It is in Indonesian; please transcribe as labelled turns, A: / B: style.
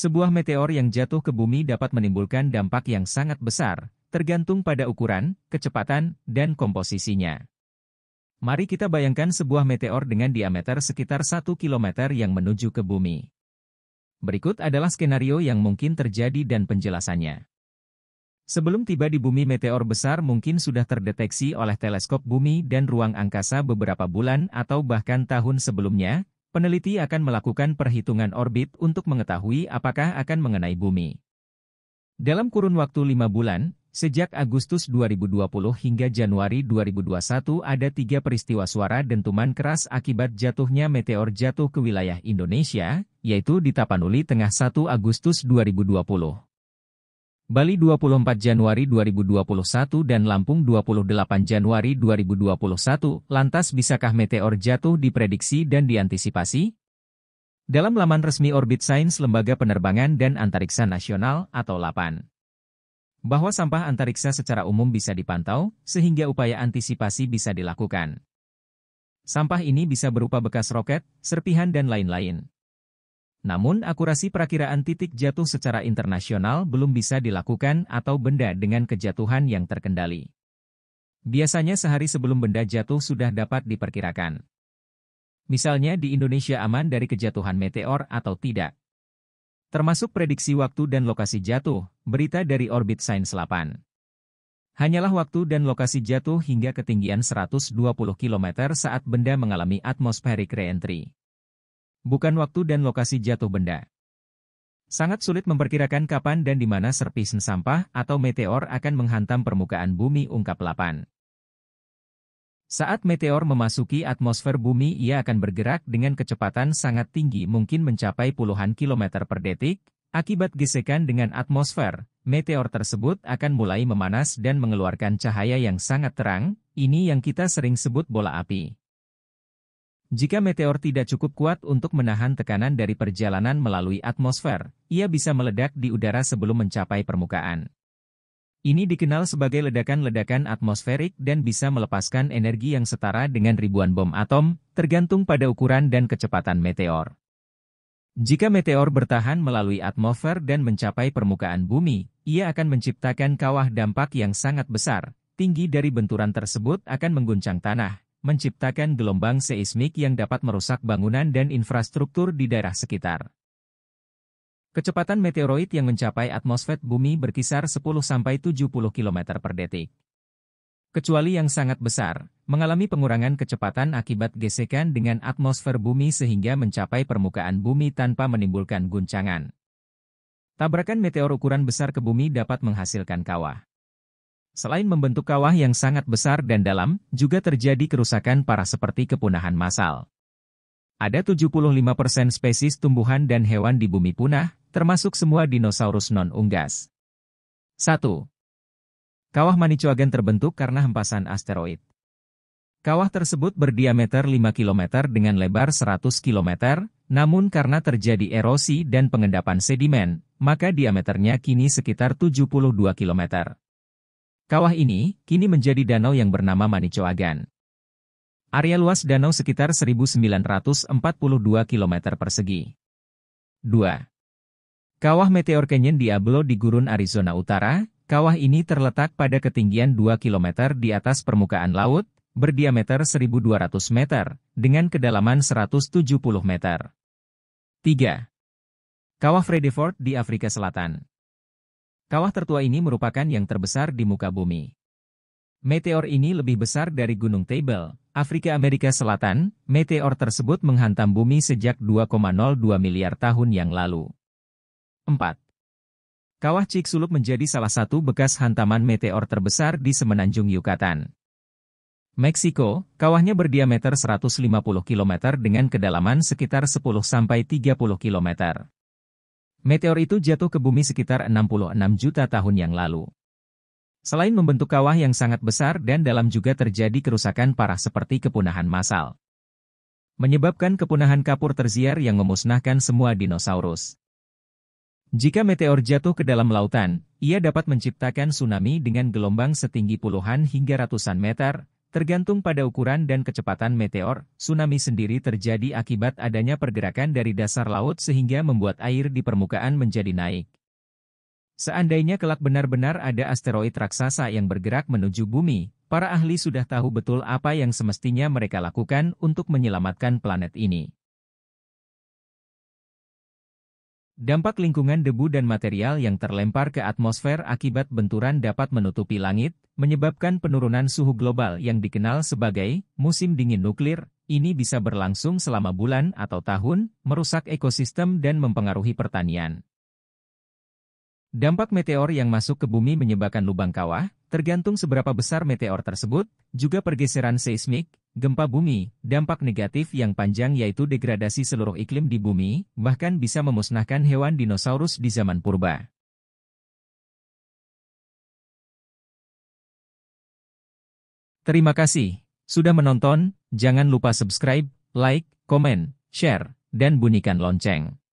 A: Sebuah meteor yang jatuh ke bumi dapat menimbulkan dampak yang sangat besar, tergantung pada ukuran, kecepatan, dan komposisinya. Mari kita bayangkan sebuah meteor dengan diameter sekitar 1 km yang menuju ke bumi. Berikut adalah skenario yang mungkin terjadi dan penjelasannya. Sebelum tiba di bumi meteor besar mungkin sudah terdeteksi oleh teleskop bumi dan ruang angkasa beberapa bulan atau bahkan tahun sebelumnya, peneliti akan melakukan perhitungan orbit untuk mengetahui apakah akan mengenai bumi. Dalam kurun waktu lima bulan, sejak Agustus 2020 hingga Januari 2021 ada tiga peristiwa suara dentuman keras akibat jatuhnya meteor jatuh ke wilayah Indonesia, yaitu di Tapanuli Tengah 1 Agustus 2020. Bali 24 Januari 2021 dan Lampung 28 Januari 2021, lantas bisakah meteor jatuh diprediksi dan diantisipasi? Dalam laman resmi Orbit Science Lembaga Penerbangan dan Antariksa Nasional atau LAPAN, bahwa sampah antariksa secara umum bisa dipantau, sehingga upaya antisipasi bisa dilakukan. Sampah ini bisa berupa bekas roket, serpihan dan lain-lain. Namun akurasi perakiraan titik jatuh secara internasional belum bisa dilakukan atau benda dengan kejatuhan yang terkendali. Biasanya sehari sebelum benda jatuh sudah dapat diperkirakan. Misalnya di Indonesia aman dari kejatuhan meteor atau tidak. Termasuk prediksi waktu dan lokasi jatuh, berita dari Orbit Science 8. Hanyalah waktu dan lokasi jatuh hingga ketinggian 120 km saat benda mengalami atmospheric reentry bukan waktu dan lokasi jatuh benda. Sangat sulit memperkirakan kapan dan di mana serpisan sampah atau meteor akan menghantam permukaan bumi ungkap lapan. Saat meteor memasuki atmosfer bumi, ia akan bergerak dengan kecepatan sangat tinggi mungkin mencapai puluhan kilometer per detik. Akibat gesekan dengan atmosfer, meteor tersebut akan mulai memanas dan mengeluarkan cahaya yang sangat terang, ini yang kita sering sebut bola api. Jika meteor tidak cukup kuat untuk menahan tekanan dari perjalanan melalui atmosfer, ia bisa meledak di udara sebelum mencapai permukaan. Ini dikenal sebagai ledakan-ledakan atmosferik dan bisa melepaskan energi yang setara dengan ribuan bom atom, tergantung pada ukuran dan kecepatan meteor. Jika meteor bertahan melalui atmosfer dan mencapai permukaan bumi, ia akan menciptakan kawah dampak yang sangat besar. Tinggi dari benturan tersebut akan mengguncang tanah, menciptakan gelombang seismik yang dapat merusak bangunan dan infrastruktur di daerah sekitar. Kecepatan meteoroid yang mencapai atmosfer bumi berkisar 10-70 km per detik. Kecuali yang sangat besar, mengalami pengurangan kecepatan akibat gesekan dengan atmosfer bumi sehingga mencapai permukaan bumi tanpa menimbulkan guncangan. Tabrakan meteor ukuran besar ke bumi dapat menghasilkan kawah. Selain membentuk kawah yang sangat besar dan dalam, juga terjadi kerusakan parah seperti kepunahan massal. Ada 75% spesies tumbuhan dan hewan di bumi punah, termasuk semua dinosaurus non-unggas. 1. Kawah Manicuagen terbentuk karena hempasan asteroid. Kawah tersebut berdiameter 5 km dengan lebar 100 km, namun karena terjadi erosi dan pengendapan sedimen, maka diameternya kini sekitar 72 km. Kawah ini kini menjadi danau yang bernama Manicoagan. Area luas danau sekitar 1942 km persegi. 2. Kawah Meteor Canyon Diablo di Gurun Arizona Utara, kawah ini terletak pada ketinggian 2 km di atas permukaan laut, berdiameter 1200 meter, dengan kedalaman 170 meter. 3. Kawah Fredefort di Afrika Selatan Kawah tertua ini merupakan yang terbesar di muka bumi. Meteor ini lebih besar dari Gunung Table, Afrika Amerika Selatan. Meteor tersebut menghantam bumi sejak 2,02 miliar tahun yang lalu. 4. Kawah Ciksulup menjadi salah satu bekas hantaman meteor terbesar di semenanjung Yucatan. Meksiko, kawahnya berdiameter 150 km dengan kedalaman sekitar 10-30 km. Meteor itu jatuh ke bumi sekitar 66 juta tahun yang lalu. Selain membentuk kawah yang sangat besar dan dalam juga terjadi kerusakan parah seperti kepunahan massal. Menyebabkan kepunahan kapur terziar yang memusnahkan semua dinosaurus. Jika meteor jatuh ke dalam lautan, ia dapat menciptakan tsunami dengan gelombang setinggi puluhan hingga ratusan meter, Tergantung pada ukuran dan kecepatan meteor, tsunami sendiri terjadi akibat adanya pergerakan dari dasar laut sehingga membuat air di permukaan menjadi naik. Seandainya kelak benar-benar ada asteroid raksasa yang bergerak menuju bumi, para ahli sudah tahu betul apa yang semestinya mereka lakukan untuk menyelamatkan planet ini. Dampak lingkungan debu dan material yang terlempar ke atmosfer akibat benturan dapat menutupi langit, menyebabkan penurunan suhu global yang dikenal sebagai musim dingin nuklir. Ini bisa berlangsung selama bulan atau tahun, merusak ekosistem dan mempengaruhi pertanian. Dampak meteor yang masuk ke bumi menyebabkan lubang kawah, Tergantung seberapa besar meteor tersebut, juga pergeseran seismik, gempa bumi, dampak negatif yang panjang yaitu degradasi seluruh iklim di bumi, bahkan bisa memusnahkan hewan dinosaurus di zaman purba. Terima kasih sudah menonton, jangan lupa subscribe, like, komen, share, dan bunyikan lonceng.